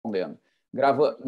respondendo. Grava,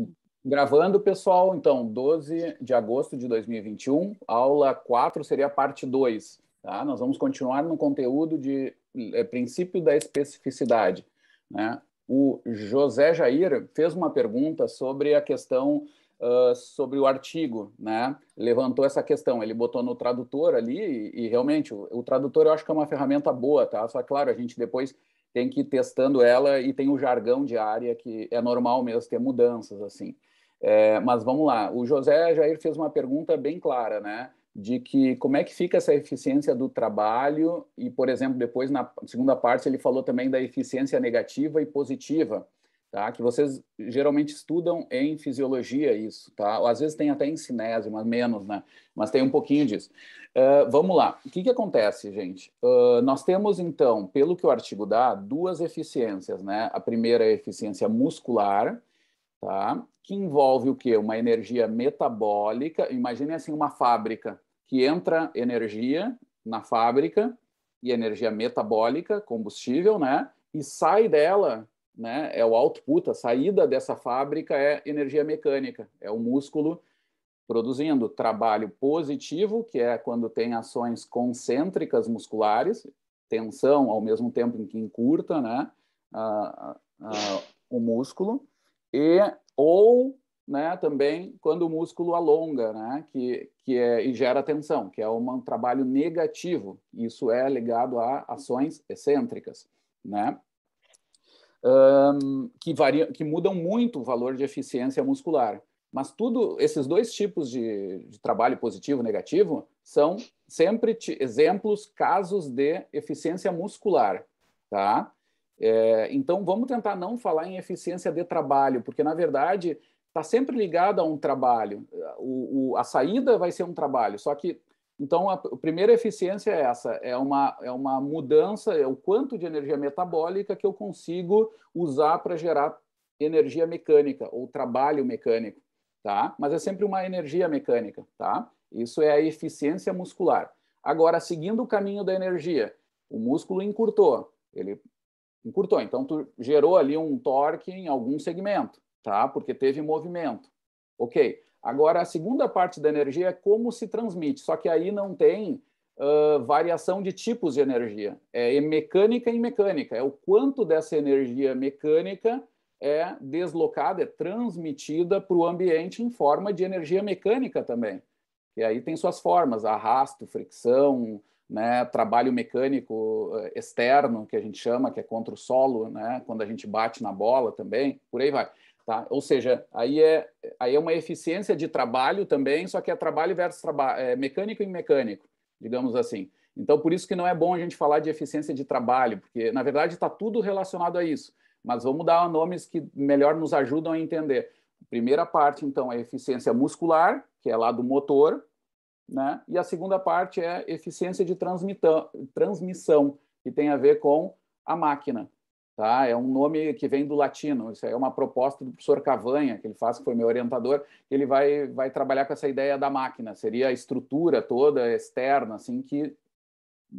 gravando, pessoal, então, 12 de agosto de 2021, aula 4 seria a parte 2. Tá? Nós vamos continuar no conteúdo de é, princípio da especificidade. Né? O José Jair fez uma pergunta sobre a questão uh, sobre o artigo, né? levantou essa questão, ele botou no tradutor ali e, e realmente o, o, tradutor eu acho que é uma ferramenta boa, tá? Só claro, a gente depois tem que ir testando ela e tem o jargão de área que é normal mesmo ter mudanças assim. É, mas vamos lá, o José Jair fez uma pergunta bem clara, né? De que como é que fica essa eficiência do trabalho e, por exemplo, depois na segunda parte ele falou também da eficiência negativa e positiva tá? que vocês geralmente estudam em fisiologia isso, tá? Ou às vezes tem até em cinésio, mas menos, né? Mas tem um pouquinho disso. Uh, vamos lá. O que, que acontece, gente? Uh, nós temos, então, pelo que o artigo dá, duas eficiências, né? A primeira é a eficiência muscular, tá? Que envolve o quê? Uma energia metabólica. Imagine, assim, uma fábrica que entra energia na fábrica e energia metabólica, combustível, né? E sai dela né? É o output, a saída dessa fábrica é energia mecânica, é o músculo produzindo trabalho positivo, que é quando tem ações concêntricas musculares, tensão ao mesmo tempo em que encurta, né? o músculo e ou né, também quando o músculo alonga, né, que, que é, e gera tensão, que é um trabalho negativo. Isso é ligado a ações excêntricas, né? um, que, variam, que mudam muito o valor de eficiência muscular. Mas tudo, esses dois tipos de, de trabalho positivo e negativo são sempre exemplos, casos de eficiência muscular, tá? É, então vamos tentar não falar em eficiência de trabalho, porque na verdade está sempre ligado a um trabalho. O, o, a saída vai ser um trabalho, só que então, a primeira eficiência é essa: é uma, é uma mudança, é o quanto de energia metabólica que eu consigo usar para gerar energia mecânica ou trabalho mecânico, tá? Mas é sempre uma energia mecânica, tá? Isso é a eficiência muscular. Agora, seguindo o caminho da energia, o músculo encurtou, ele encurtou, então tu gerou ali um torque em algum segmento, tá? Porque teve movimento. OK. Agora, a segunda parte da energia é como se transmite, só que aí não tem uh, variação de tipos de energia. É mecânica e mecânica, é o quanto dessa energia mecânica é deslocada, é transmitida para o ambiente em forma de energia mecânica também. E aí tem suas formas, arrasto, fricção, né, trabalho mecânico externo, que a gente chama, que é contra o solo, né, quando a gente bate na bola também, por aí vai. Tá? Ou seja, aí é, aí é uma eficiência de trabalho também, só que é trabalho versus trabalho, é mecânico e mecânico, digamos assim. Então, por isso que não é bom a gente falar de eficiência de trabalho, porque, na verdade, está tudo relacionado a isso. Mas vamos dar nomes que melhor nos ajudam a entender. Primeira parte, então, é eficiência muscular, que é lá do motor, né? e a segunda parte é eficiência de transmissão, que tem a ver com a máquina, Tá? É um nome que vem do latino. Isso é uma proposta do professor Cavanha, que ele faz, que foi meu orientador. Ele vai, vai trabalhar com essa ideia da máquina. Seria a estrutura toda externa, assim, que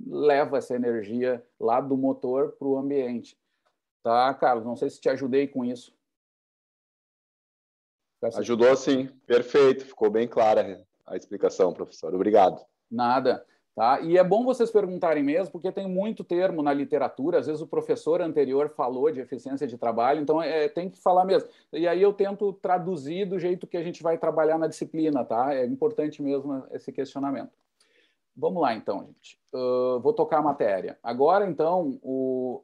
leva essa energia lá do motor para o ambiente. Tá, Carlos? Não sei se te ajudei com isso. Ajudou sim, perfeito. Ficou bem clara a explicação, professor. Obrigado. Nada. Tá? E é bom vocês perguntarem mesmo, porque tem muito termo na literatura. Às vezes o professor anterior falou de eficiência de trabalho, então é, tem que falar mesmo. E aí eu tento traduzir do jeito que a gente vai trabalhar na disciplina, tá? É importante mesmo esse questionamento. Vamos lá, então, gente. Uh, vou tocar a matéria. Agora, então, o...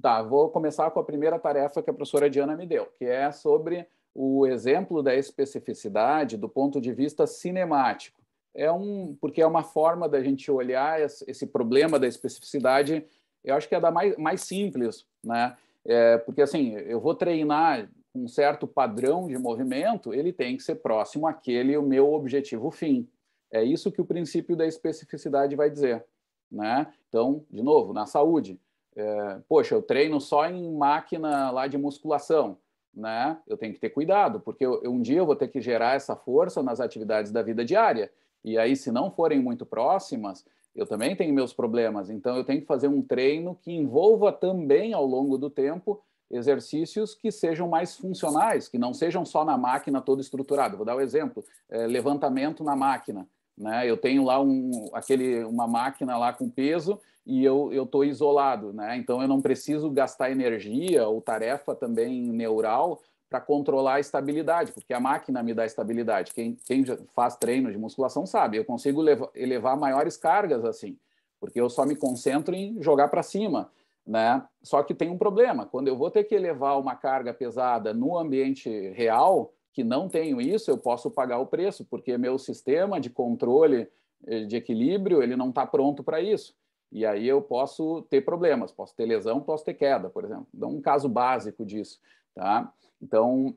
tá, vou começar com a primeira tarefa que a professora Diana me deu, que é sobre o exemplo da especificidade do ponto de vista cinemático é um porque é uma forma da gente olhar esse problema da especificidade. Eu acho que é da mais, mais simples, né? É, porque assim, eu vou treinar um certo padrão de movimento, ele tem que ser próximo àquele o meu objetivo fim. É isso que o princípio da especificidade vai dizer, né? Então, de novo, na saúde, é, poxa, eu treino só em máquina lá de musculação, né? Eu tenho que ter cuidado, porque eu, um dia eu vou ter que gerar essa força nas atividades da vida diária. E aí, se não forem muito próximas, eu também tenho meus problemas. Então, eu tenho que fazer um treino que envolva também, ao longo do tempo, exercícios que sejam mais funcionais, que não sejam só na máquina todo estruturado. Vou dar um exemplo: é, levantamento na máquina. Né? Eu tenho lá um, aquele, uma máquina lá com peso e eu estou isolado, né? então eu não preciso gastar energia ou tarefa também neural para controlar a estabilidade, porque a máquina me dá estabilidade. Quem, quem faz treino de musculação sabe, eu consigo levar, elevar maiores cargas assim, porque eu só me concentro em jogar para cima. Né? Só que tem um problema. Quando eu vou ter que elevar uma carga pesada no ambiente real, que não tenho isso, eu posso pagar o preço, porque meu sistema de controle eh, de equilíbrio ele não está pronto para isso. E aí eu posso ter problemas, posso ter lesão, posso ter queda, por exemplo. Dá então, um caso básico disso, tá? Então,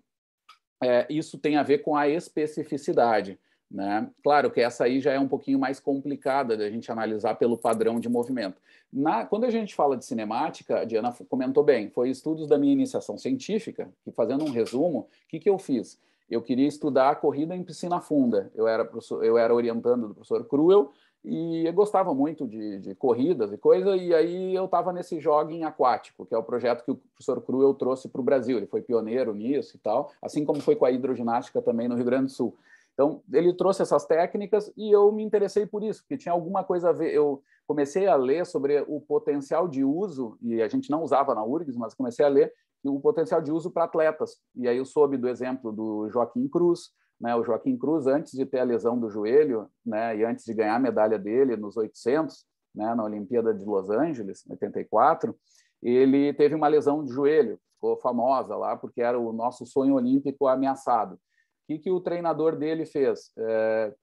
é, isso tem a ver com a especificidade. Né? Claro que essa aí já é um pouquinho mais complicada da gente analisar pelo padrão de movimento. Na, quando a gente fala de cinemática, a Diana comentou bem, foi estudos da minha iniciação científica, e fazendo um resumo, o que, que eu fiz? Eu queria estudar a corrida em piscina funda. Eu era, eu era orientando do professor Cruel, e eu gostava muito de, de, corridas e coisa, e aí eu estava nesse jogging aquático, que é o projeto que o professor Cruel trouxe para o Brasil, ele foi pioneiro nisso e tal, assim como foi com a hidroginástica também no Rio Grande do Sul. Então, ele trouxe essas técnicas e eu me interessei por isso, porque tinha alguma coisa a ver. Eu comecei a ler sobre o potencial de uso, e a gente não usava na URGS, mas comecei a ler o potencial de uso para atletas. E aí eu soube do exemplo do Joaquim Cruz, né, o Joaquim Cruz, antes de ter a lesão do joelho né, e antes de ganhar a medalha dele nos 800, né, na Olimpíada de Los Angeles, em 84, ele teve uma lesão de joelho, ficou famosa lá, porque era o nosso sonho olímpico ameaçado. O que, que o treinador dele fez? É,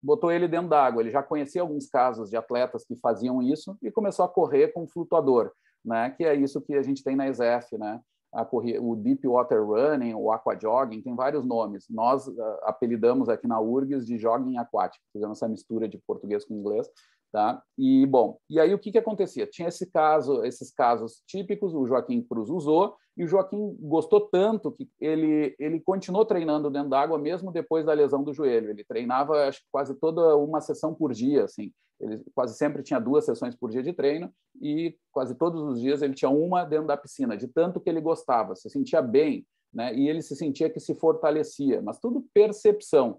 botou ele dentro d'água. Ele já conhecia alguns casos de atletas que faziam isso e começou a correr com flutuador, né, que é isso que a gente tem na ESF, né? o Deep Water Running, o Aqua Jogging, tem vários nomes. Nós ah, apelidamos aqui na URGS de Jogging Aquático, fizemos essa mistura de português com inglês, Tá? E, bom, e aí o que, que acontecia? Tinha esse caso, esses casos típicos, o Joaquim Cruz usou, e o Joaquim gostou tanto que ele, ele continuou treinando dentro d'água mesmo depois da lesão do joelho. Ele treinava, acho que quase toda uma sessão por dia, assim. Ele quase sempre tinha duas sessões por dia de treino e quase todos os dias ele tinha uma dentro da piscina, de tanto que ele gostava, se sentia bem, né? E ele se sentia que se fortalecia, mas tudo percepção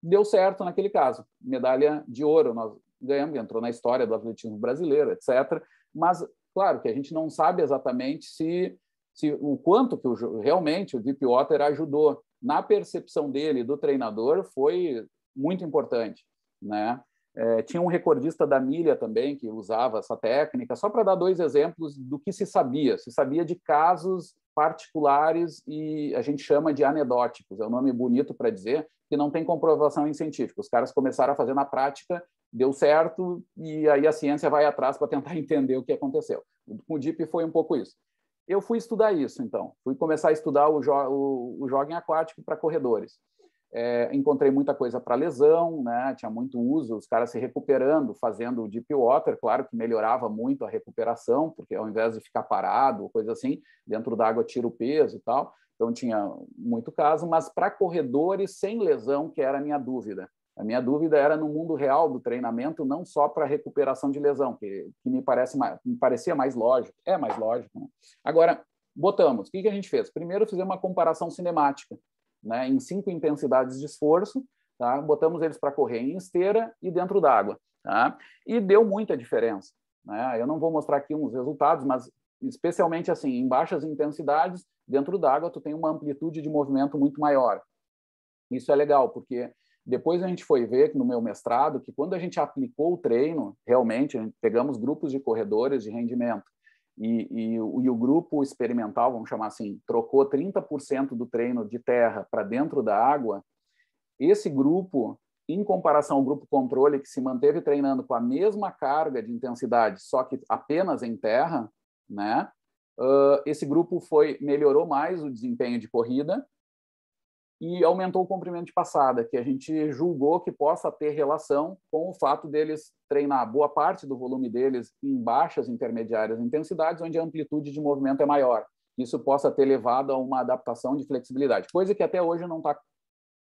deu certo naquele caso. Medalha de ouro, nós ganhamos, entrou na história do atletismo brasileiro, etc. Mas, claro, que a gente não sabe exatamente se, se o quanto que o, realmente o Deep Water ajudou. Na percepção dele, do treinador, foi muito importante, né? É, tinha um recordista da milha também que usava essa técnica, só para dar dois exemplos do que se sabia. Se sabia de casos particulares e a gente chama de anedóticos, é um nome bonito para dizer, que não tem comprovação em científica. Os caras começaram a fazer na prática deu certo e aí a ciência vai atrás para tentar entender o que aconteceu. Com o DIP foi um pouco isso. Eu fui estudar isso, então. Fui começar a estudar o, jo o, o em aquático para corredores. É, encontrei muita coisa para lesão, né? tinha muito uso, os caras se recuperando, fazendo o deep water, claro que melhorava muito a recuperação, porque ao invés de ficar parado, coisa assim, dentro da água tira o peso e tal, então tinha muito caso, mas para corredores sem lesão, que era a minha dúvida, a minha dúvida era no mundo real do treinamento, não só para recuperação de lesão, que, que me, parece mais, me parecia mais lógico, é mais lógico. Né? Agora, botamos, o que, que a gente fez? Primeiro, fizemos uma comparação cinemática, né, em cinco intensidades de esforço, tá? botamos eles para correr em esteira e dentro d'água. Tá? E deu muita diferença. Né? Eu não vou mostrar aqui uns resultados, mas especialmente assim, em baixas intensidades, dentro d'água, tu tem uma amplitude de movimento muito maior. Isso é legal, porque depois a gente foi ver no meu mestrado que quando a gente aplicou o treino, realmente pegamos grupos de corredores de rendimento e, e, e o grupo experimental, vamos chamar assim, trocou 30% do treino de terra para dentro da água. Esse grupo, em comparação ao grupo controle que se manteve treinando com a mesma carga de intensidade, só que apenas em terra, né? Uh, esse grupo foi melhorou mais o desempenho de corrida e aumentou o comprimento de passada, que a gente julgou que possa ter relação com o fato deles treinar boa parte do volume deles em baixas intermediárias intensidades, onde a amplitude de movimento é maior. Isso possa ter levado a uma adaptação de flexibilidade, coisa que até hoje não está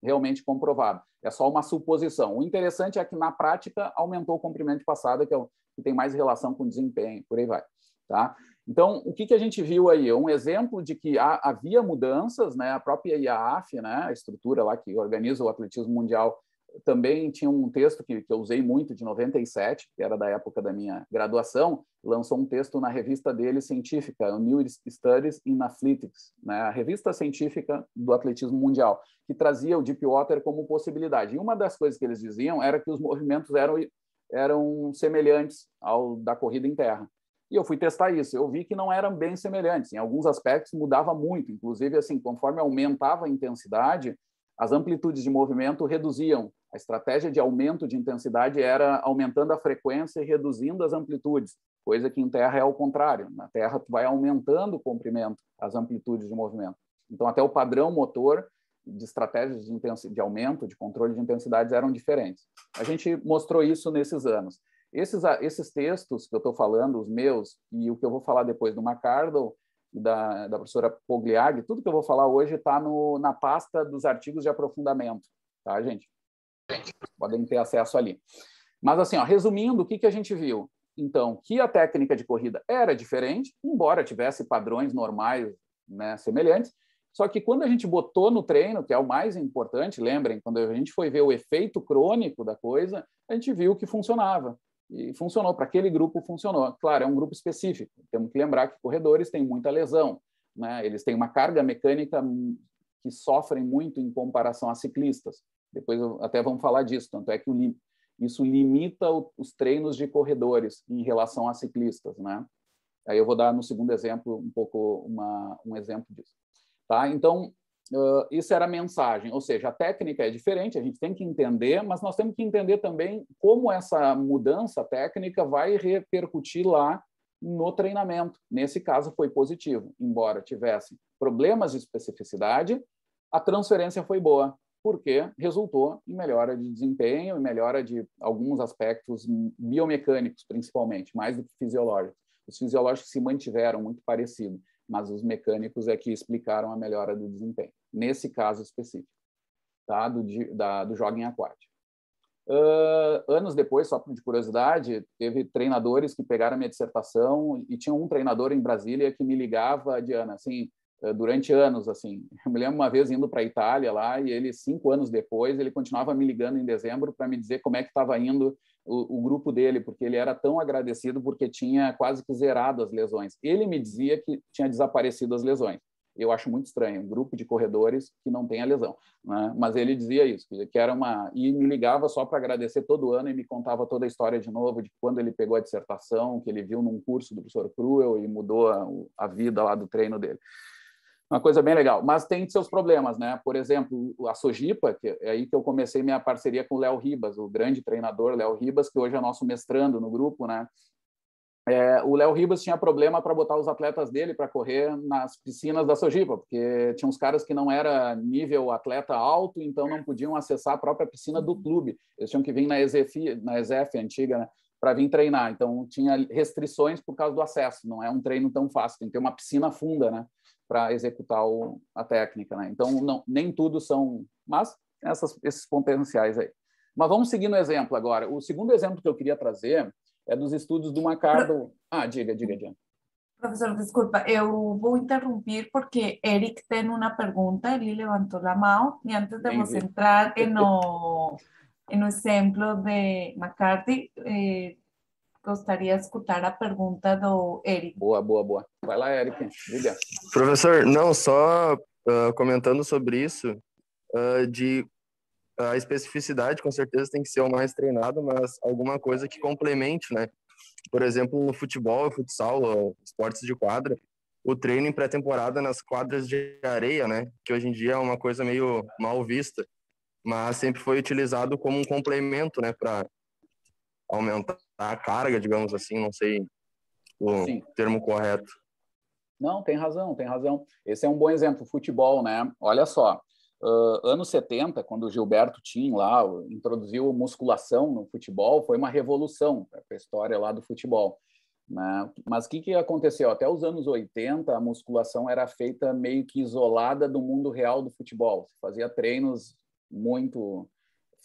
realmente comprovado. É só uma suposição. O interessante é que, na prática, aumentou o comprimento de passada, que, é o, que tem mais relação com desempenho, por aí vai. Tá? Então, o que, que a gente viu aí? Um exemplo de que há, havia mudanças, né? a própria IAAF, né? a estrutura lá que organiza o atletismo mundial, também tinha um texto que, que eu usei muito, de 97, que era da época da minha graduação, lançou um texto na revista dele científica, New Studies in Athletics, né? a revista científica do atletismo mundial, que trazia o deep water como possibilidade. E uma das coisas que eles diziam era que os movimentos eram, eram semelhantes ao da corrida em terra. E eu fui testar isso. Eu vi que não eram bem semelhantes. Em alguns aspectos mudava muito. Inclusive, assim, conforme aumentava a intensidade, as amplitudes de movimento reduziam. A estratégia de aumento de intensidade era aumentando a frequência e reduzindo as amplitudes, coisa que em Terra é ao contrário. Na Terra, tu vai aumentando o comprimento, as amplitudes de movimento. Então, até o padrão motor de estratégias de, de aumento, de controle de intensidades eram diferentes. A gente mostrou isso nesses anos. Esses, esses textos que eu estou falando, os meus, e o que eu vou falar depois do Macardo da, da professora Pogliag, tudo que eu vou falar hoje está na pasta dos artigos de aprofundamento, tá, gente? Podem ter acesso ali. Mas, assim, ó, resumindo, o que, que a gente viu? Então, que a técnica de corrida era diferente, embora tivesse padrões normais né, semelhantes, só que quando a gente botou no treino, que é o mais importante, lembrem, quando a gente foi ver o efeito crônico da coisa, a gente viu que funcionava. E funcionou, para aquele grupo funcionou. Claro, é um grupo específico. Temos que lembrar que corredores têm muita lesão, né? Eles têm uma carga mecânica que sofrem muito em comparação a ciclistas. Depois até vamos falar disso, tanto é que isso limita os treinos de corredores em relação a ciclistas, né? Aí eu vou dar no segundo exemplo um pouco uma, um exemplo disso. Tá? Então, Uh, isso era a mensagem, ou seja, a técnica é diferente, a gente tem que entender, mas nós temos que entender também como essa mudança técnica vai repercutir lá no treinamento. Nesse caso, foi positivo, embora tivesse problemas de especificidade, a transferência foi boa, porque resultou em melhora de desempenho e melhora de alguns aspectos biomecânicos, principalmente, mais do que fisiológicos. Os fisiológicos se mantiveram muito parecidos mas os mecânicos é que explicaram a melhora do desempenho, nesse caso específico, tá? do, da, do jogo em aquático. Uh, anos depois, só de curiosidade, teve treinadores que pegaram a minha dissertação e tinha um treinador em Brasília que me ligava, Diana, assim, ah, durante anos, assim. Eu me lembro uma vez indo para a Itália lá e ele, cinco anos depois, ele continuava me ligando em dezembro para me dizer como é que estava indo o, o, grupo dele, porque ele era tão agradecido porque tinha quase que zerado as lesões. Ele me dizia que tinha desaparecido as lesões. Eu acho muito estranho, um grupo de corredores que não tem a lesão. Né? Mas ele dizia isso, que era uma. E me ligava só para agradecer todo ano e me contava toda a história de novo, de quando ele pegou a dissertação, que ele viu num curso do professor Cruel e mudou a, a vida lá do treino dele uma coisa bem legal. Mas tem seus problemas, né? Por exemplo, a Sojipa, que é aí que eu comecei minha parceria com o Léo Ribas, o grande treinador Léo Ribas, que hoje é nosso mestrando no grupo, né? É, o Léo Ribas tinha problema para botar os atletas dele para correr nas piscinas da Sojipa, porque tinha uns caras que não era nível atleta alto, então não podiam acessar a própria piscina do clube. Eles tinham que vir na ESEF, na ESEF antiga, né? para vir treinar. Então tinha restrições por causa do acesso, não é um treino tão fácil, tem que ter uma piscina funda, né? para executar o, a técnica. Né? Então, não, nem tudo são, mas essas, esses potenciais aí. Mas vamos seguir no exemplo agora. O segundo exemplo que eu queria trazer é dos estudos do Macardo. Ah, diga, diga, diga. Professor, desculpa, eu vou interromper porque Eric tem uma pergunta, ele levantou a mão, e antes de você entrar no, no exemplo de McCarthy, eh, gostaria de escutar a pergunta do Eric. Boa, boa, boa. Vai lá, Eric. Diga. Professor, não, só uh, comentando sobre isso, uh, de a especificidade com certeza tem que ser o mais treinado, mas alguma coisa que complemente, né? Por exemplo, no futebol, futsal, esportes de quadra, o treino em pré-temporada nas quadras de areia, né? Que hoje em dia é uma coisa meio mal vista, mas sempre foi utilizado como um complemento, né? Para aumentar a carga, digamos assim, não sei o Sim. termo correto. Não, tem razão, tem razão. Esse é um bom exemplo, futebol, né? Olha só, uh, anos 70, quando o Gilberto Tim lá introduziu musculação no futebol, foi uma revolução para a história lá do futebol. Né? Mas o que, que aconteceu? Até os anos 80, a musculação era feita meio que isolada do mundo real do futebol. Você fazia treinos muito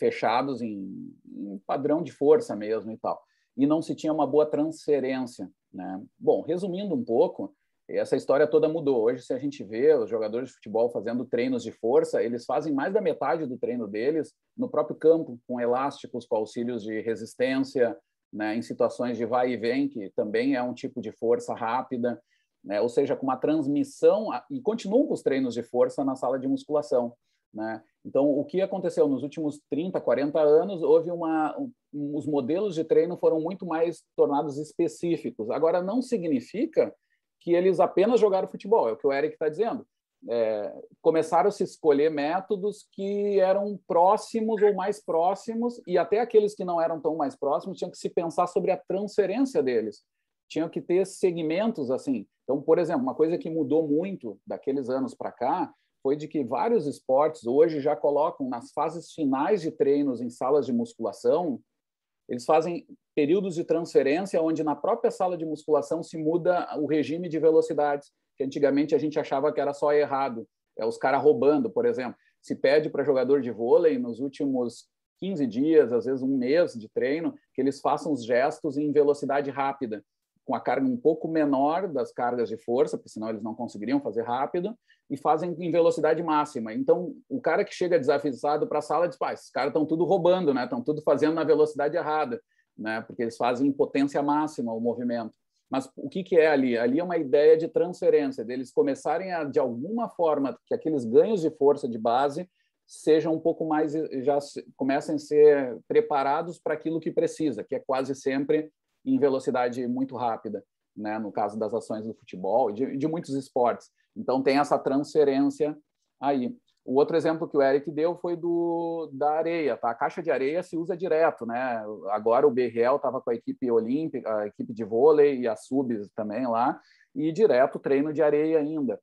fechados em, em padrão de força mesmo e tal. E não se tinha uma boa transferência. Né? Bom, resumindo um pouco, essa história toda mudou. Hoje, se a gente vê os jogadores de futebol fazendo treinos de força, eles fazem mais da metade do treino deles no próprio campo, com elásticos, com auxílios de resistência, né, em situações de vai e vem, que também é um tipo de força rápida, né, ou seja, com uma transmissão, e continuam com os treinos de força na sala de musculação. Né? Então, o que aconteceu nos últimos 30, 40 anos, houve uma. Um, os modelos de treino foram muito mais tornados específicos. Agora, não significa que eles apenas jogaram futebol, é o que o Eric está dizendo. É, começaram a se escolher métodos que eram próximos ou mais próximos, e até aqueles que não eram tão mais próximos tinham que se pensar sobre a transferência deles. Tinham que ter segmentos assim. Então, por exemplo, uma coisa que mudou muito daqueles anos para cá foi de que vários esportes hoje já colocam nas fases finais de treinos em salas de musculação, eles fazem períodos de transferência onde na própria sala de musculação se muda o regime de velocidades, que antigamente a gente achava que era só errado, é os caras roubando, por exemplo. Se pede para jogador de vôlei nos últimos 15 dias, às vezes um mês de treino, que eles façam os gestos em velocidade rápida com a carga um pouco menor das cargas de força, porque senão eles não conseguiriam fazer rápido, e fazem em velocidade máxima. Então, o cara que chega desavisado para a sala diz: Pai, esses caras estão tudo roubando, né? Estão tudo fazendo na velocidade errada, né? Porque eles fazem em potência máxima o movimento. Mas o que, que é ali? Ali é uma ideia de transferência, deles começarem a, de alguma forma, que aqueles ganhos de força de base sejam um pouco mais, já comecem a ser preparados para aquilo que precisa, que é quase sempre em velocidade muito rápida, né? no caso das ações do futebol e de, de muitos esportes. Então, tem essa transferência aí. O outro exemplo que o Eric deu foi do da areia, tá? A caixa de areia se usa direto, né? Agora o BRL estava com a equipe olímpica, a equipe de vôlei e a subs também lá, e direto treino de areia ainda.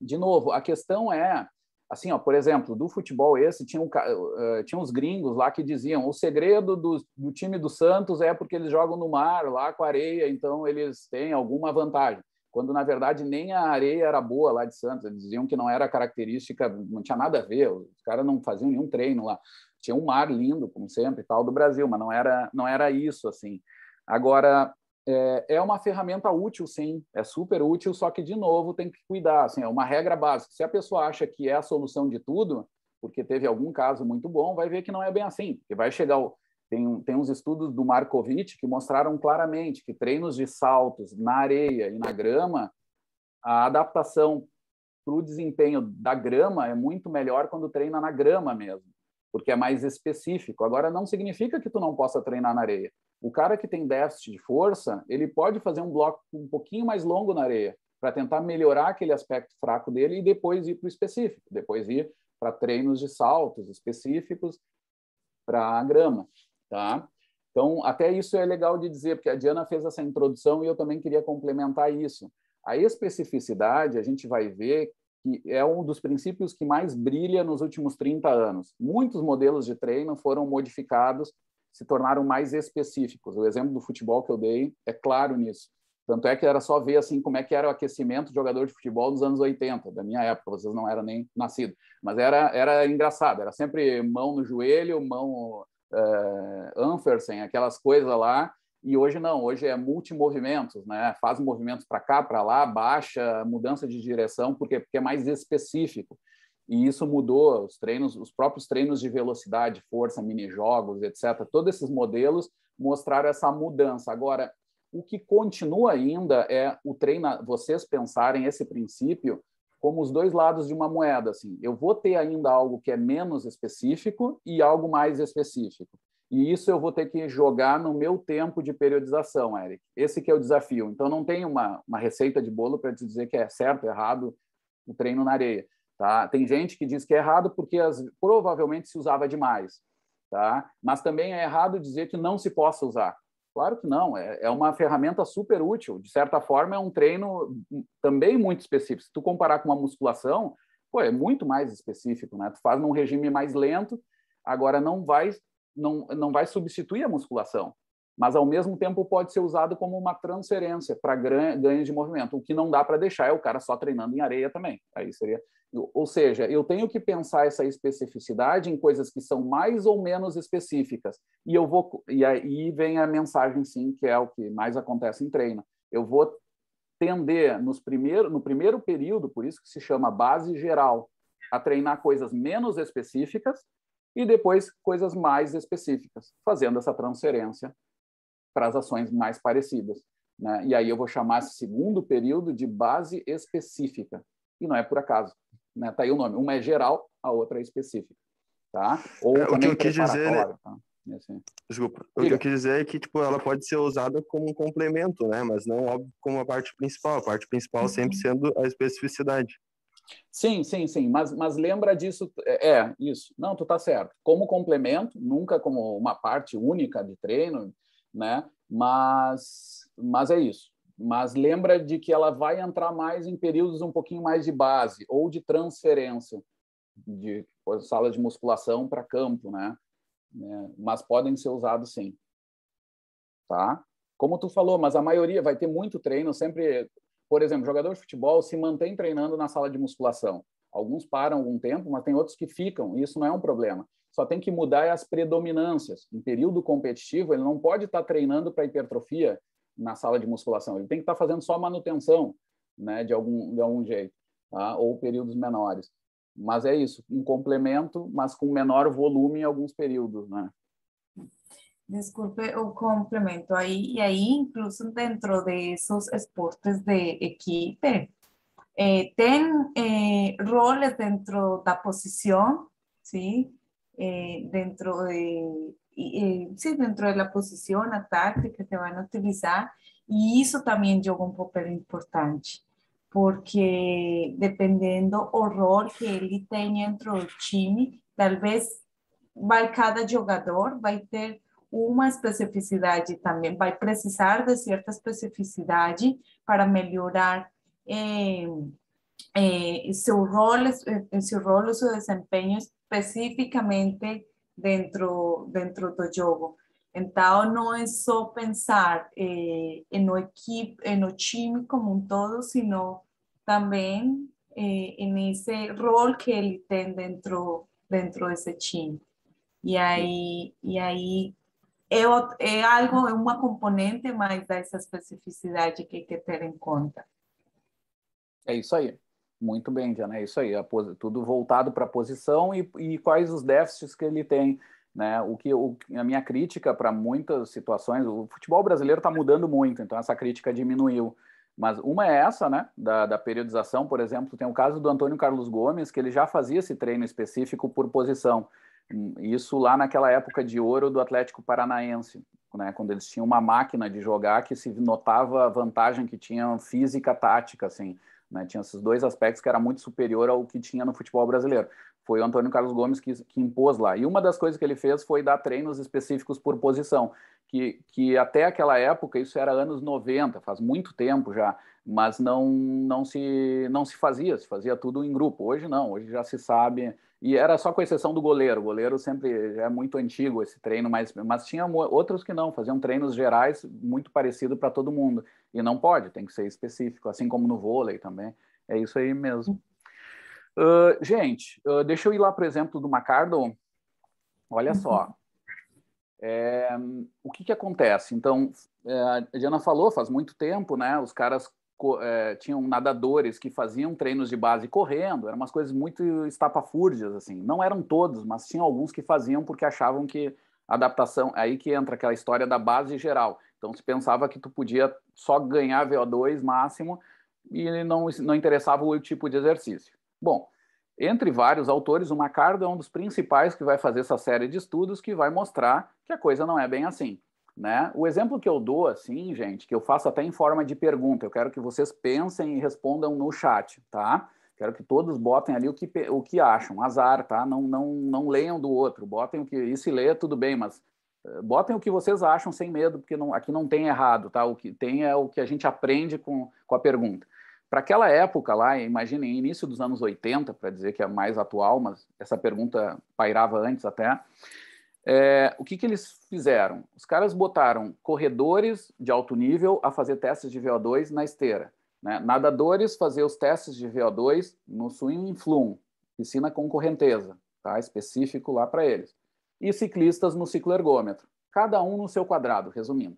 De novo, a questão é assim, ó, por exemplo, do futebol esse, tinha, um, uh, tinha uns gringos lá que diziam o segredo do, do, time do Santos é porque eles jogam no mar, lá com areia, então eles têm alguma vantagem. Quando, na verdade, nem a areia era boa lá de Santos. Eles diziam que não era característica, não tinha nada a ver, os caras não faziam nenhum treino lá. Tinha um mar lindo, como sempre, tal, do Brasil, mas não era, não era isso, assim. Agora, é, é, uma ferramenta útil, sim, é super útil, só que, de novo, tem que cuidar. Assim, é uma regra básica. Se a pessoa acha que é a solução de tudo, porque teve algum caso muito bom, vai ver que não é bem assim. Porque vai chegar. O... Tem, tem uns estudos do Markovic que mostraram claramente que treinos de saltos na areia e na grama, a adaptação para o desempenho da grama é muito melhor quando treina na grama mesmo, porque é mais específico. Agora, não significa que tu não possa treinar na areia. O cara que tem déficit de força, ele pode fazer um bloco um pouquinho mais longo na areia para tentar melhorar aquele aspecto fraco dele e depois ir para o específico, depois ir para treinos de saltos específicos para a grama, tá? Então, até isso é legal de dizer, porque a Diana fez essa introdução e eu também queria complementar isso. A especificidade, a gente vai ver que é um dos princípios que mais brilha nos últimos 30 anos. Muitos modelos de treino foram modificados se tornaram mais específicos. O exemplo do futebol que eu dei é claro nisso. Tanto é que era só ver assim como é que era o aquecimento de jogador de futebol dos anos 80, da minha época, vocês não eram nem nascidos. Mas era, era engraçado, era sempre mão no joelho, mão uh, eh, Anfersen, aquelas coisas lá. E hoje não, hoje é multimovimentos, né? Faz movimentos para cá, para lá, baixa, mudança de direção, porque, porque é mais específico. E isso mudou os treinos, os próprios treinos de velocidade, força, mini jogos etc. Todos esses modelos mostraram essa mudança. Agora, o que continua ainda é o treino, vocês pensarem esse princípio como os dois lados de uma moeda. Assim, eu vou ter ainda algo que é menos específico e algo mais específico. E isso eu vou ter que jogar no meu tempo de periodização, Eric. Esse que é o desafio. Então, não tem uma, uma receita de bolo para te dizer que é certo, errado o treino na areia. Tá? Tem gente que diz que é errado porque as, provavelmente se usava demais. Tá? Mas também é errado dizer que não se possa usar. Claro que não, é, é uma ferramenta super útil. De certa forma, é um treino também muito específico. Se tu comparar com uma musculação, pô, é muito mais específico, né? Tu faz num regime mais lento, agora não vai, não, não vai substituir a musculação, mas ao mesmo tempo pode ser usado como uma transferência para ganhos de movimento. O que não dá para deixar é o cara só treinando em areia também. Aí seria ou seja, eu tenho que pensar essa especificidade em coisas que são mais ou menos específicas. E eu vou e aí vem a mensagem sim, que é o que mais acontece em treino. Eu vou tender nos primeiro, no primeiro período, por isso que se chama base geral, a treinar coisas menos específicas e depois coisas mais específicas, fazendo essa transferência para as ações mais parecidas. Né? E aí eu vou chamar esse segundo período de base específica. E não é por acaso. Né? Tá aí o nome. Uma é geral, a outra é específica. Tá? Ou é, o que eu quis dizer, né? Tá? Assim. Desculpa. Diga. O que eu quis dizer é que tipo, ela pode ser usada como um complemento, né? mas não óbvio, como a parte principal. A parte principal uhum. sempre sendo a especificidade. Sim, sim, sim, mas, mas lembra disso, é, é isso, não, tu tá certo, como complemento, nunca como uma parte única de treino, né, mas, mas é isso, mas lembra de que ela vai entrar mais em períodos um pouquinho mais de base ou de transferência de sala de musculação para campo, né? né? Mas podem ser usados sim, tá? Como tu falou, mas a maioria vai ter muito treino sempre. Por exemplo, jogador de futebol se mantém treinando na sala de musculação. Alguns param algum tempo, mas tem outros que ficam. E isso não é um problema. Só tem que mudar as predominâncias. Em período competitivo, ele não pode estar tá treinando para hipertrofia na sala de musculação. Ele tem que estar tá fazendo só manutenção, né, de algum de algum jeito, tá? ou períodos menores. Mas é isso, um complemento, mas com menor volume em alguns períodos, né? desculpe o complemento aí, e aí incluso dentro de esos esportes de equipe, eh, tem eh, roles dentro da posição, sim? Eh, dentro de Eh, dentro de la posición, la táctica que van a utilizar. y eso también juega un papel importante, porque dependiendo horror rol que él tenga dentro del tal vez vez cada jugador va a tener una especificidad y también va a precisar de cierta especificidad para mejorar eh, eh, su rol, eh, o su desempeño específicamente dentro, dentro do entonces Então, no é só pensar eh, equipo, en no time como un todo, sino también eh, en ese rol que él tiene dentro dentro ese time. y ahí es algo, es una componente mais esa especificidade que hay que tener en cuenta. É isso aí. Muito bem, Diana, é isso aí. tudo voltado para a posição e, e, quais os déficits que ele tem. Né? O que o, a minha crítica para muitas situações, o futebol brasileiro está mudando muito, então essa crítica diminuiu. Mas uma é essa, né? Da, da, periodização, por exemplo, tem o caso do Antônio Carlos Gomes, que ele já fazia esse treino específico por posição. Isso lá naquela época de ouro do Atlético Paranaense, né? Quando eles tinham uma máquina de jogar que se notava a vantagem que tinha física, tática, assim. Né? Tinha esses dois aspectos que era muito superior ao que tinha no futebol brasileiro. Foi o Antônio Carlos Gomes que, que impôs lá. E uma das coisas que ele fez foi dar treinos específicos por posição, que, que até aquela época, isso era anos 90, faz muito tempo já, mas não, não, se, não se fazia, se fazia tudo em grupo. Hoje não, hoje já se sabe e era só com exceção do goleiro. O goleiro sempre é muito antigo esse treino, mas, mas tinha outros que não, faziam treinos gerais muito parecido para todo mundo. E não pode, tem que ser específico, assim como no vôlei também. É isso aí mesmo. Uh, gente, uh, deixa eu ir lá para o exemplo do Macardo. Olha uhum. só. É, o que, que acontece? Então, é, a Diana falou, faz muito tempo, né? Os caras é, tinham nadadores que faziam treinos de base correndo, eram umas coisas muito estapafúrdias, assim. Não eram todos, mas tinham alguns que faziam porque achavam que adaptação, aí que entra aquela história da base geral. Então se pensava que tu podia só ganhar VO2 máximo e não, não interessava o tipo de exercício. Bom, entre vários autores, o Macardo é um dos principais que vai fazer essa série de estudos que vai mostrar que a coisa não é bem assim. Né? O exemplo que eu dou, assim, gente, que eu faço até em forma de pergunta, eu quero que vocês pensem e respondam no chat, tá? Quero que todos botem ali o que, o que acham, azar, tá? Não, não, não leiam do outro, botem o que. E se lê, tudo bem, mas eh, botem o que vocês acham sem medo, porque não, aqui não tem errado, tá? O que tem é o que a gente aprende com, com a pergunta. Para aquela época lá, imaginem, início dos anos 80, para dizer que é mais atual, mas essa pergunta pairava antes até. É, o que, que eles fizeram? Os caras botaram corredores de alto nível a fazer testes de VO2 na esteira. Né? Nadadores fazer os testes de VO2 no swim in flume, piscina com correnteza, tá? específico lá para eles. E ciclistas no cicloergômetro, cada um no seu quadrado, resumindo.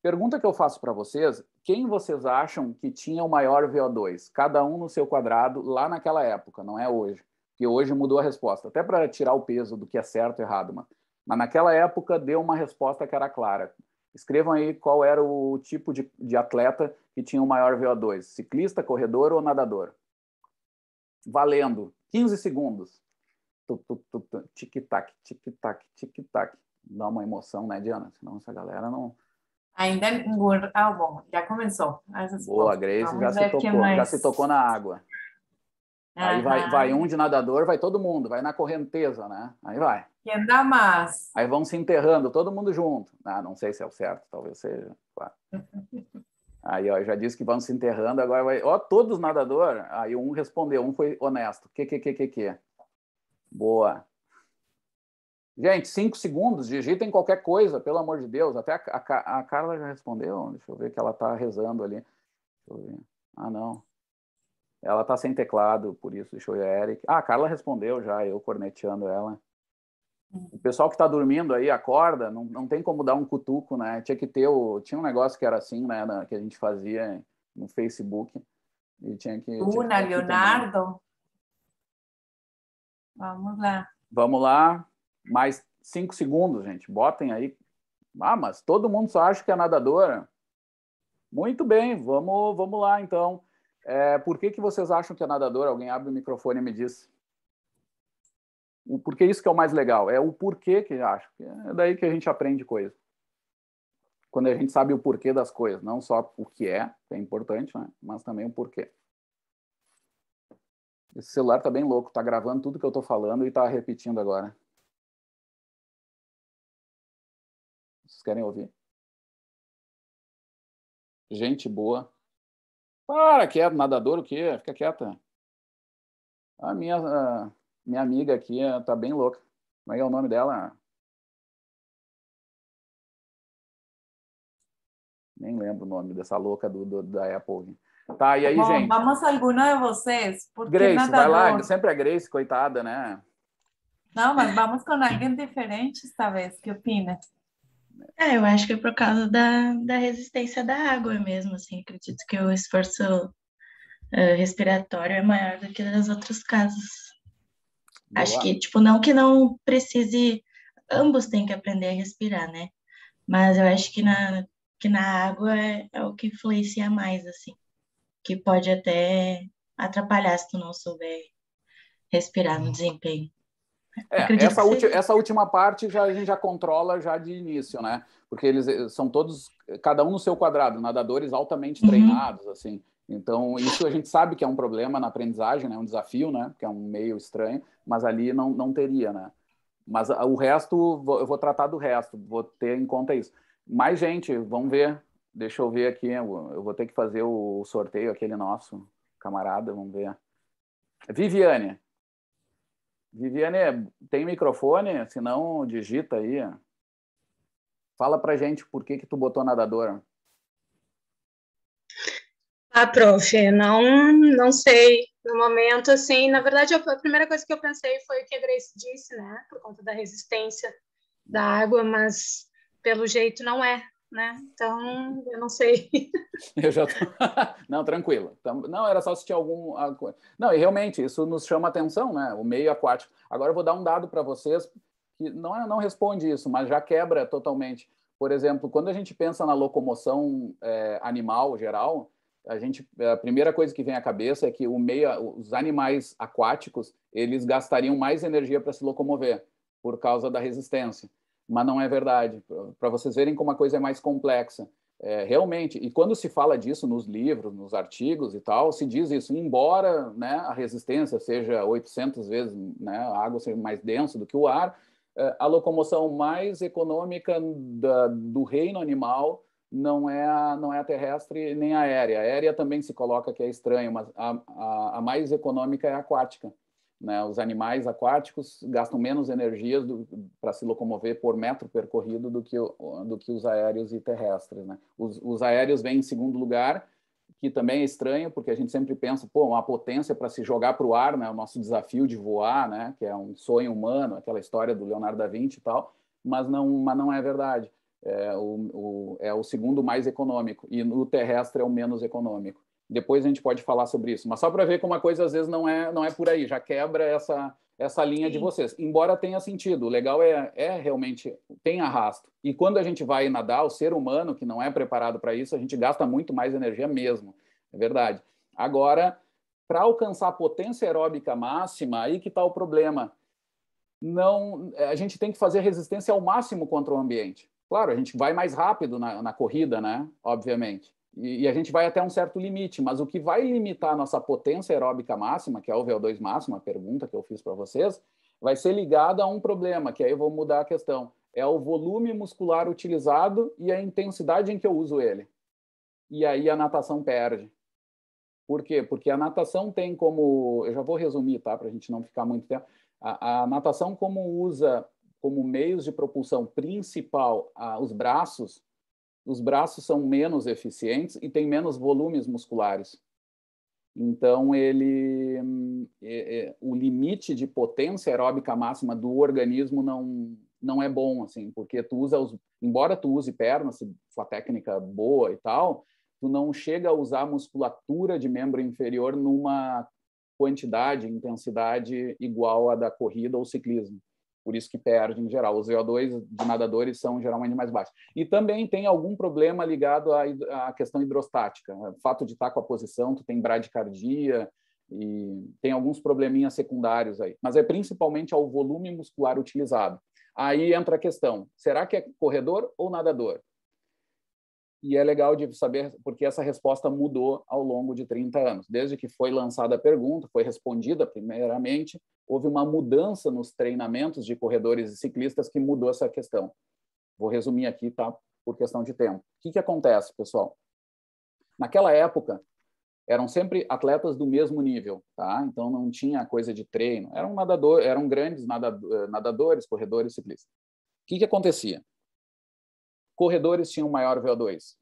Pergunta que eu faço para vocês: quem vocês acham que tinha o maior VO2? Cada um no seu quadrado, lá naquela época, não é hoje. Porque hoje mudou a resposta, até para tirar o peso do que é certo e errado, mano. Mas naquela época deu uma resposta que era clara. Escrevam aí qual era o tipo de, de atleta que tinha o maior VO2, ciclista, corredor ou nadador. Valendo, 15 segundos. Tic-tac, tic-tac, tic-tac. Dá uma emoção, né, Diana? Senão essa galera não, Ainda engorda. Ah, bom, já começou. Boa, Grace já se tocou, já se tocou na água. Aí vai, vai um de nadador, vai todo mundo, vai na correnteza, né? Aí vai. Quem ainda mais. Aí vão se enterrando, todo mundo junto. Ah, não sei se é o certo, talvez seja. Aí, ó, já disse que vão se enterrando, agora vai. Ó, todos nadador. Aí um respondeu, um foi honesto. Que, que, que, que, que. Boa. Gente, cinco segundos, digitem qualquer coisa, pelo amor de Deus. Até a, a, a Carla já respondeu. Deixa eu ver que ela tá rezando ali. Deixa eu ver. Ah, não. Ela está sem teclado, por isso deixou a Eric. Ah, a Carla respondeu já, eu corneteando ela. O pessoal que está dormindo aí, acorda, não, não tem como dar um cutuco, né? Tinha que ter o... Tinha um negócio que era assim, né? Na, que a gente fazia no Facebook. E tinha que... Una, tinha que Leonardo. Também. Vamos lá. Vamos lá. Mais cinco segundos, gente. Botem aí. Ah, mas todo mundo só acha que é nadadora. Muito bem, vamos, vamos lá então. É, por que, que vocês acham que é nadador? Alguém abre o microfone e me diz. Porque porquê isso que é o mais legal, é o porquê que acho. É daí que a gente aprende coisa. Quando a gente sabe o porquê das coisas, não só o que é, que é importante, né? mas também o porquê. Esse celular tá bem louco, tá gravando tudo que eu tô falando e tá repetindo agora. Vocês querem ouvir? Gente boa. Para, quieto, nadador o quê? Fica quieta. A minha, a minha amiga aqui tá bem louca. Como é que é o nome dela? Nem lembro o nome dessa louca do, do da Apple. Tá, e aí, Bom, gente? Vamos alguma de vocês. Porque Grace, nadador... vai lá. Sempre a é Grace, coitada, né? Não, mas vamos com alguém diferente esta vez. Que opina? É, eu acho que é por causa da, da resistência da água mesmo, assim, acredito que o esforço uh, respiratório é maior do que nas outras casas. Boa. Acho que, tipo, não que não precise, ambos têm que aprender a respirar, né? Mas eu acho que na, que na água é, é o que influencia mais, assim, que pode até atrapalhar se tu não souber respirar no uhum. desempenho. É, essa, última, essa, última parte já, a gente já controla já de início, né? Porque eles eh, são todos, cada um no seu quadrado, nadadores altamente uhum. treinados, assim. Então, isso a gente sabe que é um problema na aprendizagem, né? um desafio, né? Que é um meio estranho, mas ali não, não teria, né? Mas o resto, eu vou tratar do resto, vou ter em conta isso. Mais gente, vamos ver. Deixa eu ver aqui, eu vou ter que fazer o sorteio, aquele nosso camarada, vamos ver. Viviane, Viviane, tem microfone? Se não, digita aí. Fala pra gente por que que tu botou nadadora. Ah, prof, não, não sei. No momento, assim, na verdade, a primeira coisa que eu pensei foi o que a Grace disse, né? Por conta da resistência da água, mas pelo jeito não é né? Então, eu não sei. eu já tô... Não, tranquila. Não, era só se tinha algum... Não, e realmente, isso nos chama atenção, né? O meio aquático. Agora eu vou dar um dado para vocês que não, é, não responde isso, mas já quebra totalmente. Por exemplo, quando a gente pensa na locomoção é, animal geral, a gente eh, a primeira coisa que vem à cabeça é que o meio, os animais aquáticos eles gastariam mais energia para se locomover por causa da resistência mas não é verdade. Para vocês verem como a coisa é mais complexa. É, realmente, e quando se fala disso nos livros, nos artigos e tal, se diz isso, embora né, a resistência seja 800 vezes, né, a água seja mais densa do que o ar, é, a locomoção mais econômica da, do reino animal não é, a, não é a terrestre nem a aérea. A aérea também se coloca que é estranha, mas a, a, a mais econômica é a aquática. Né? Os animais aquáticos gastam menos energia para se locomover por metro percorrido do que, do que os aéreos e terrestres. Né? Os, os aéreos vêm em segundo lugar, que também é estranho, porque a gente sempre pensa, pô, uma potência para se jogar para o ar, né? o nosso desafio de voar, né? que é um sonho humano, aquela história do Leonardo da Vinci e tal, mas não, mas não é verdade. É o, o, é o segundo mais econômico, e no terrestre é o menos econômico. Depois a gente pode falar sobre isso, mas só para ver como a coisa às vezes não é não é por aí, já quebra essa essa linha Sim. de vocês. Embora tenha sentido, o legal é, é realmente tem arrasto. E quando a gente vai nadar, o ser humano que não é preparado para isso, a gente gasta muito mais energia mesmo. É verdade. Agora, para alcançar a potência aeróbica máxima, aí que está o problema. Não, a gente tem que fazer resistência ao máximo contra o ambiente. Claro, a gente vai mais rápido na, na corrida, né? Obviamente. E, a gente vai até um certo limite, mas o que vai limitar a nossa potência aeróbica máxima, que é o VO2 máximo, a pergunta que eu fiz para vocês, vai ser ligada a um problema, que aí eu vou mudar a questão. É o volume muscular utilizado e a intensidade em que eu uso ele. E aí a natação perde. Por quê? Porque a natação tem como. Eu já vou resumir, tá? Para a gente não ficar muito tempo. A, a, natação, como usa como meios de propulsão principal a, os braços, os braços são menos eficientes e tem menos volumes musculares. Então, ele, é, é, o limite de potência aeróbica máxima do organismo não, não é bom, assim, porque tu usa, os, embora tu use pernas, se for a técnica boa e tal, tu não chega a usar a musculatura de membro inferior numa quantidade, intensidade igual à da corrida ou ciclismo por isso que perde em geral. Os VO2 de nadadores são geralmente mais baixos. E também tem algum problema ligado à, à questão hidrostática. Né? O fato de estar tá com a posição, tu tem bradicardia e tem alguns probleminhas secundários aí. Mas é principalmente ao volume muscular utilizado. Aí entra a questão, será que é corredor ou nadador? E é legal de saber porque essa resposta mudou ao longo de 30 anos. Desde que foi lançada a pergunta, foi respondida primeiramente, houve uma mudança nos treinamentos de corredores e ciclistas que mudou essa questão. Vou resumir aqui, tá? Por questão de tempo. O que, que acontece, pessoal? Naquela época, eram sempre atletas do mesmo nível, tá? Então não tinha coisa de treino. Eram nadador, eram grandes nadador, eh, nadadores, corredores, ciclistas. O que, que acontecia? Corredores tinham maior VO2,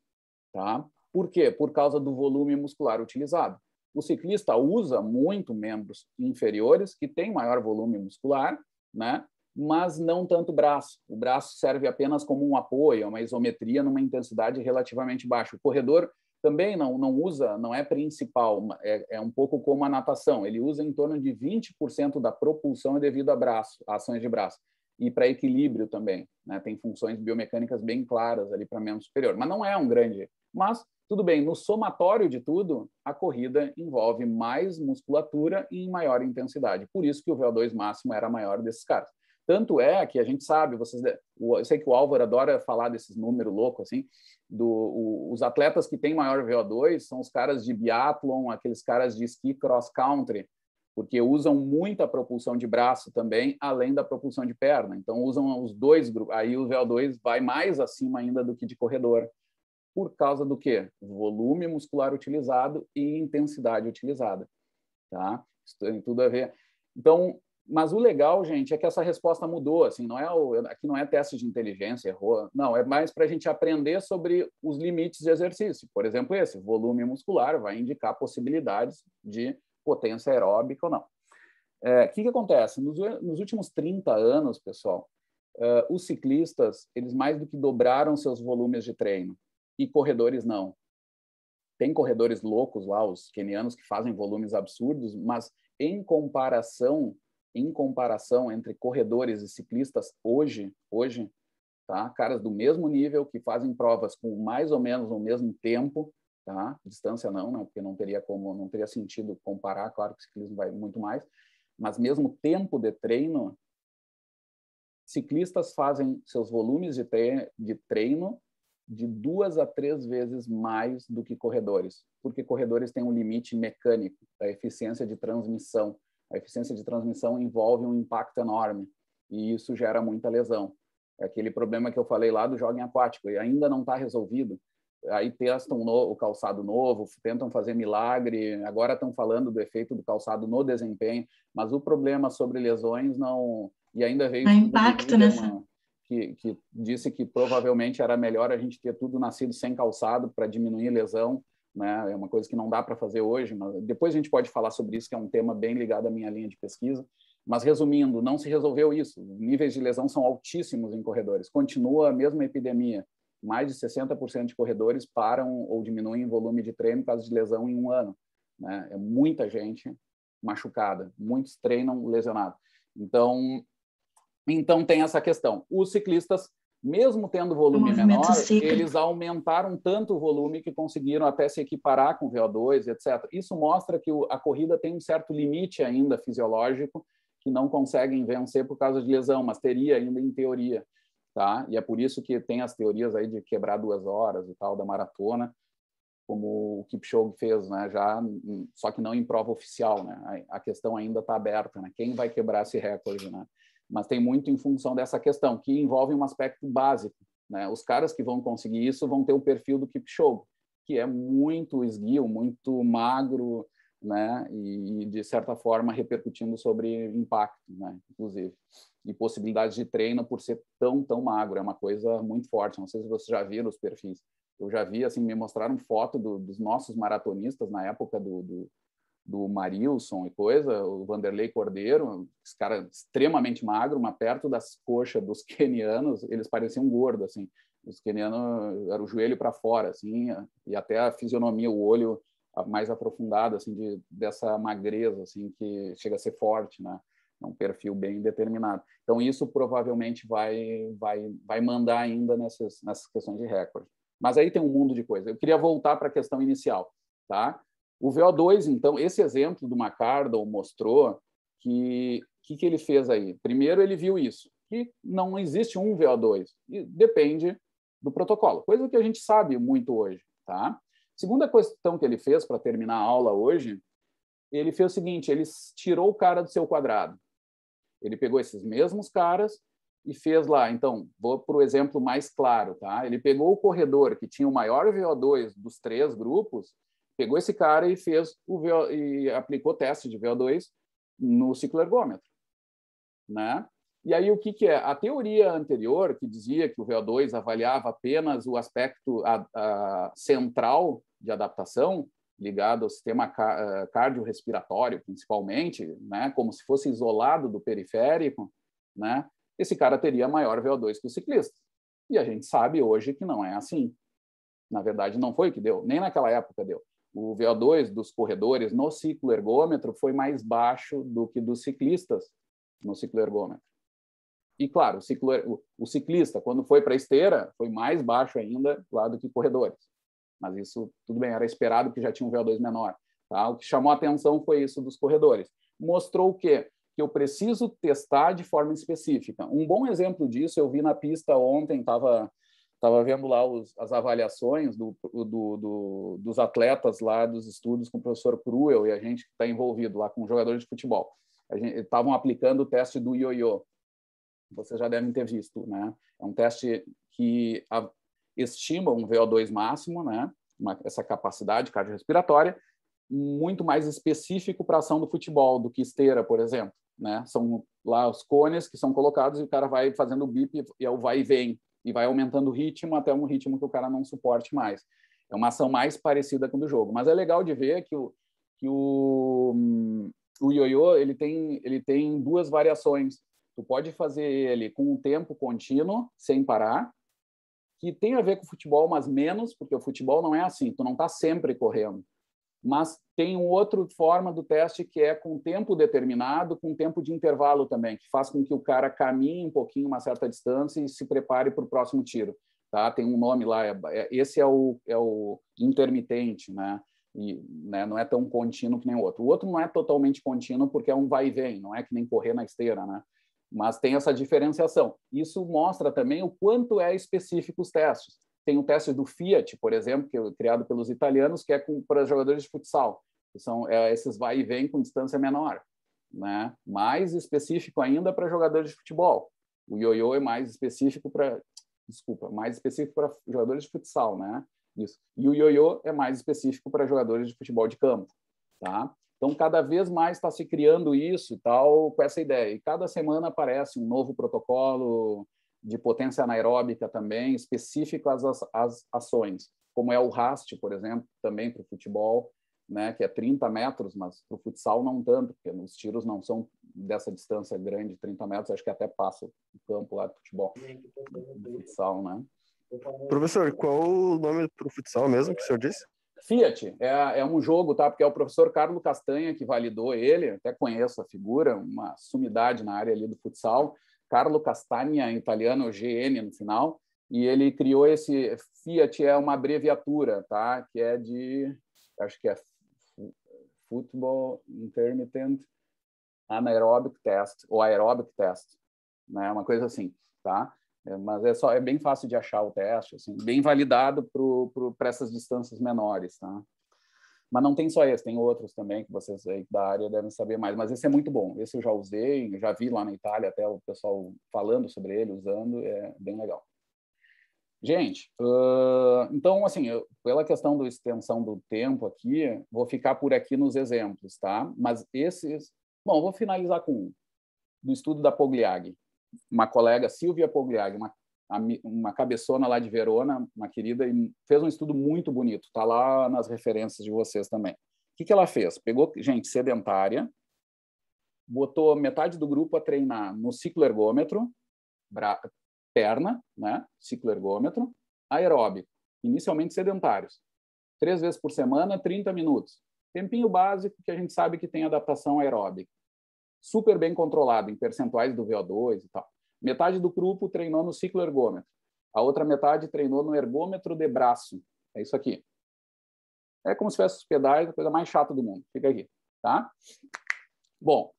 tá? Por quê? Por causa do volume muscular utilizado. O ciclista usa muito membros inferiores, que têm maior volume muscular, né? mas não tanto braço. O braço serve apenas como um apoio, uma isometria numa intensidade relativamente baixa. O corredor também não, não usa, não é principal, é, é um pouco como a natação. Ele usa em torno de 20% da propulsão devido a braço, a ações de braço. E para equilíbrio também, né? tem funções biomecânicas bem claras ali para membro superior. Mas não é um grande. Mas tudo bem, no somatório de tudo, a corrida envolve mais musculatura e maior intensidade. Por isso que o VO2 máximo era maior desses caras. Tanto é que a gente sabe, vocês, eu sei que o Álvaro adora falar desses números loucos, assim, do, o, os atletas que têm maior VO2 são os caras de biathlon, aqueles caras de esqui cross-country, porque usam muita propulsão de braço também, além da propulsão de perna. Então, usam os dois grupos, aí o VO2 vai mais acima ainda do que de corredor por causa do quê? Volume muscular utilizado e intensidade utilizada, tá? Isso tem tudo a ver. Então, mas o legal, gente, é que essa resposta mudou, assim, não é o, aqui não é teste de inteligência, errou, não, é mais para a gente aprender sobre os limites de exercício. Por exemplo, esse volume muscular vai indicar possibilidades de potência aeróbica ou não. É, o é, que, que acontece? Nos, nos, últimos 30 anos, pessoal, é, os ciclistas, eles mais do que dobraram seus volumes de treino e corredores não. Tem corredores loucos lá, os kenianos que fazem volumes absurdos, mas em comparação, em comparação entre corredores e ciclistas hoje, hoje, tá? Caras do mesmo nível que fazem provas com mais ou menos o mesmo tempo, tá? Distância não, né porque não teria como, não teria sentido comparar, claro que o ciclismo vai muito mais, mas mesmo tempo de treino, ciclistas fazem seus volumes de, treino de duas a três vezes mais do que corredores, porque corredores têm um limite mecânico da eficiência de transmissão. A eficiência de transmissão envolve um impacto enorme e isso gera muita lesão. É aquele problema que eu falei lá do joguinho aquático e ainda não está resolvido. Aí testam o calçado novo, tentam fazer milagre. Agora estão falando do efeito do calçado no desempenho, mas o problema sobre lesões não e ainda veio. impacto é nessa. Uma que, que disse que provavelmente era melhor a gente ter tudo nascido sem calçado para diminuir lesão, né? É uma coisa que não dá para fazer hoje, mas depois a gente pode falar sobre isso, que é um tema bem ligado à minha linha de pesquisa. Mas resumindo, não se resolveu isso. níveis de lesão são altíssimos em corredores. Continua a mesma epidemia. Mais de 60% de corredores param ou diminuem o volume de treino por causa de lesão em um ano. Né? É muita gente machucada. Muitos treinam lesionado. Então, então tem essa questão. Os ciclistas, mesmo tendo volume menor, eles aumentaram tanto o volume que conseguiram até se equiparar com VO2, etc. Isso mostra que a corrida tem um certo limite ainda fisiológico que não conseguem vencer por causa de lesão, mas teria ainda em teoria, tá? E é por isso que tem as teorias aí de quebrar duas horas e tal da maratona, como o Kipchoge fez, né? Já só que não em prova oficial, né? A questão ainda está aberta, né? Quem vai quebrar esse recorde, né? mas tem muito em função dessa questão, que envolve um aspecto básico. Né? Os caras que vão conseguir isso vão ter o perfil do Kipchoge, que é muito esguio, muito magro, né? E, de certa forma repercutindo sobre impacto, né? Inclusive e possibilidades de treino por ser tão tão magro é uma coisa muito forte. Não sei se vocês já viram os perfis. Eu já vi assim me mostraram foto do, dos nossos maratonistas na época do, do, do Marilson e coisa, o Vanderlei Cordeiro, esse cara extremamente magro, mas perto das coxas dos kenianos, eles pareciam gordos, assim. Os kenianos era o joelho para fora, assim, e até a fisionomia, o olho mais aprofundado, assim, de, dessa magreza, assim, que chega a ser forte, né? É um perfil bem determinado. Então isso provavelmente vai vai vai mandar ainda nessas nessas questões de recorde. Mas aí tem um mundo de coisa. Eu queria voltar para a questão inicial, tá? O VO2, então, esse exemplo do McCardle mostrou que o que, que, ele fez aí? Primeiro, ele viu isso, que não existe um VO2, e depende do protocolo, coisa que a gente sabe muito hoje. Tá? Segunda questão que ele fez para terminar a aula hoje, ele fez o seguinte: ele tirou o cara do seu quadrado. Ele pegou esses mesmos caras e fez lá. Então, vou para o exemplo mais claro, tá? Ele pegou o corredor que tinha o maior VO2 dos três grupos pegou esse cara e fez o VO, e aplicou teste de VO2 no ciclo ergômetro, né? E aí o que, que é? A teoria anterior que dizia que o VO2 avaliava apenas o aspecto a, a central de adaptação ligado ao sistema eh, cardiorrespiratório principalmente, né? Como se fosse isolado do periférico, né? Esse cara teria maior VO2 que o ciclista. E a gente sabe hoje que não é assim. Na verdade, não foi o que deu, nem naquela época deu o VO2 dos corredores no ciclo ergômetro foi mais baixo do que dos ciclistas no ciclo ergômetro. E claro, o, ciclo, o ciclista, quando foi para a esteira, foi mais baixo ainda lá do que corredores. Mas isso, tudo bem, era esperado que já tinha um VO2 menor. Tá? O que chamou a atenção foi isso dos corredores. Mostrou o quê? Que eu preciso testar de forma específica. Um bom exemplo disso eu vi na pista ontem, estava Estava vendo lá os, as avaliações do, do, do, dos atletas lá dos estudos com o professor Cruel e a gente que está envolvido lá com jogadores de futebol. Estavam aplicando o teste do ioiô. Vocês já devem ter visto, né? É um teste que a, estima um VO2 máximo, né? Uma, essa capacidade cardiorrespiratória, muito mais específico para a ação do futebol do que esteira, por exemplo. Né? São lá os cones que são colocados e o cara vai fazendo o bip e é o vai e vem e vai aumentando o ritmo até um ritmo que o cara não suporte mais. É uma ação mais parecida com o do jogo. Mas é legal de ver que o, que o, o ioiô ele tem, ele tem duas variações. Tu pode fazer ele com um tempo contínuo, sem parar, que tem a ver com o futebol, mas menos, porque o futebol não é assim, tu não está sempre correndo. Mas tem outra forma do teste que é com tempo determinado, com tempo de intervalo também, que faz com que o cara caminhe um pouquinho uma certa distância e se prepare para o próximo tiro. Tá? Tem um nome lá, é, é, esse é o, é o intermitente, né? E, né, não é tão contínuo que nem o outro. O outro não é totalmente contínuo porque é um vai e vem, não é que nem correr na esteira, né? Mas tem essa diferenciação. Isso mostra também o quanto é específico os testes. Tem um teste do Fiat, por exemplo, que é criado pelos italianos, que é para jogadores de futsal. Que são é, esses vai e vem com distância menor. Né? Mais específico ainda para jogadores de futebol. O ioiô é mais específico para... Desculpa, mais específico para jogadores de futsal, né? Isso. E o ioiô é mais específico para jogadores de futebol de campo, tá? Então, cada vez mais está se criando isso e tal, com essa ideia. E cada semana aparece um novo protocolo, de potência anaeróbica também, específicas às, às ações, como é o raste, por exemplo, também para o futebol, né, que é 30 metros, mas para o futsal não tanto, porque os tiros não são dessa distância grande, 30 metros, acho que até passa o campo lá do futebol, do futsal, né? Professor, qual o nome para o futsal mesmo que o senhor disse? Fiat, é, é, um jogo, tá? Porque é o professor Carlos Castanha que validou ele, até conheço a figura, uma sumidade na área ali do futsal. Carlo Castagna, italiano, GN no final, e ele criou esse Fiat é uma abreviatura, tá? Que é de acho que é Football Intermittent Anaerobic Test ou Aerobic Test, né? Uma coisa assim, tá? É, mas é só é bem fácil de achar o teste, assim, bem validado para essas distâncias menores, tá? Mas não tem só esse, tem outros também que vocês aí da área devem saber mais. Mas esse é muito bom, esse eu já usei, já vi lá na Itália até o pessoal falando sobre ele, usando, é bem legal. Gente, uh, então, assim, eu, pela questão da extensão do tempo aqui, vou ficar por aqui nos exemplos, tá? Mas esses. Bom, vou finalizar com um, do estudo da Pogliag. Uma colega, Silvia Pogliag, uma uma cabeçona lá de Verona, uma querida, e fez um estudo muito bonito, está lá nas referências de vocês também. O que, que ela fez? Pegou gente sedentária, botou metade do grupo a treinar no ciclo ergômetro, bra... perna, né? ciclo ergômetro, aeróbico, inicialmente sedentários. Três vezes por semana, 30 minutos. Tempinho básico que a gente sabe que tem adaptação aeróbica. Super bem controlado em percentuais do VO2 e tal. Metade do grupo treinou no ciclo ergômetro. A outra metade treinou no ergômetro de braço. É isso aqui. É como se tivesse os pedais, a coisa mais chata do mundo. Fica aqui, tá? Bom,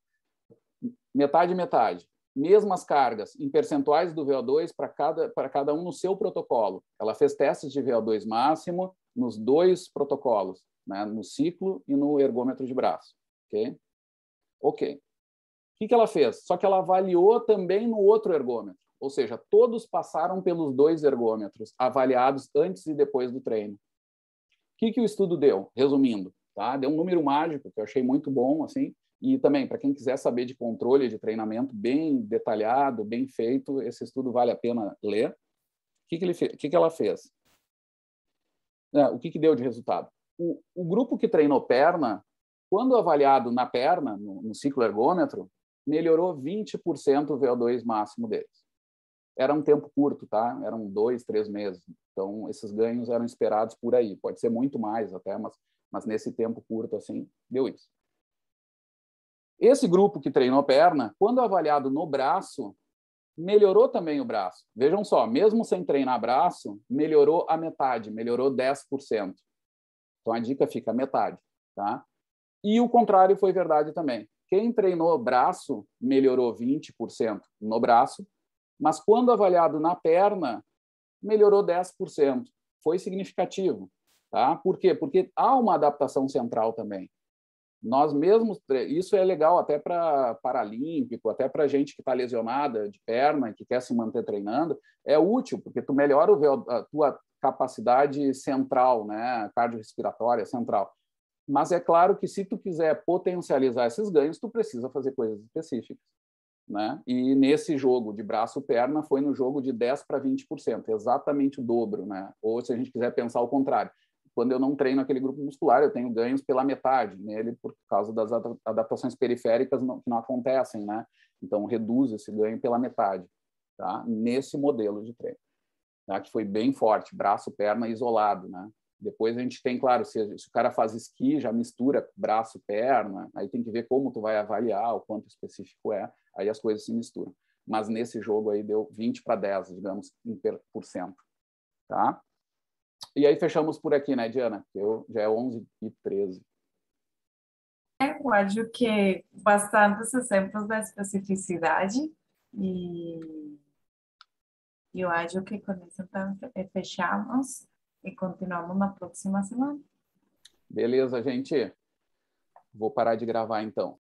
metade metade. Mesmas cargas em percentuais do VO2 para cada, para cada um no seu protocolo. Ela fez testes de VO2 máximo nos dois protocolos, né? no ciclo e no ergômetro de braço. Ok? Ok. O que, que ela fez? Só que ela avaliou também no outro ergômetro. Ou seja, todos passaram pelos dois ergômetros, avaliados antes e depois do treino. O que, que o estudo deu? Resumindo, tá? deu um número mágico, que eu achei muito bom, assim, e também, para quem quiser saber de controle de treinamento bem detalhado, bem feito, esse estudo vale a pena ler. O que, que, ele fe... o que, que ela fez? É, o que, que deu de resultado? O, o, grupo que treinou perna, quando avaliado na perna, no, no ciclo ergômetro, melhorou 20% o VO2 máximo deles. Era um tempo curto, tá? Eram dois, três meses. Então, esses ganhos eram esperados por aí. Pode ser muito mais até, mas, mas nesse tempo curto, assim, deu isso. Esse grupo que treinou perna, quando avaliado no braço, melhorou também o braço. Vejam só, mesmo sem treinar braço, melhorou a metade, melhorou 10%. Então a dica fica a metade, tá? E o contrário foi verdade também. Quem treinou braço melhorou 20% no braço, mas quando avaliado na perna, melhorou 10%. Foi significativo. Tá? Por quê? Porque há uma adaptação central também. Nós mesmos, isso é legal até para paralímpico, até para gente que está lesionada de perna e que quer se manter treinando, é útil, porque tu melhora a tua capacidade central, né, cardiorrespiratória central. Mas é claro que se tu quiser potencializar esses ganhos, tu precisa fazer coisas específicas. Né? E nesse jogo de braço-perna foi no jogo de 10 para 20%, exatamente o dobro, né? Ou se a gente quiser pensar o contrário, quando eu não treino aquele grupo muscular, eu tenho ganhos pela metade nele por causa das adaptações periféricas não, que não acontecem, né? Então reduz esse ganho pela metade, tá? Nesse modelo de treino, tá? que foi bem forte, braço-perna isolado, né? Depois a gente tem, claro, se, se o cara faz esqui, já mistura braço, perna, aí tem que ver como tu vai avaliar, o quanto específico é, aí as coisas se misturam. Mas nesse jogo aí deu 20 para 10, digamos, por cento, tá? E aí fechamos por aqui, né, Diana? Eu já é 11 e 13. É, eu acho que bastantes exemplos da especificidade e eu acho que com isso então fechamos e continuamos na próxima semana. Beleza, gente. Vou parar de gravar então.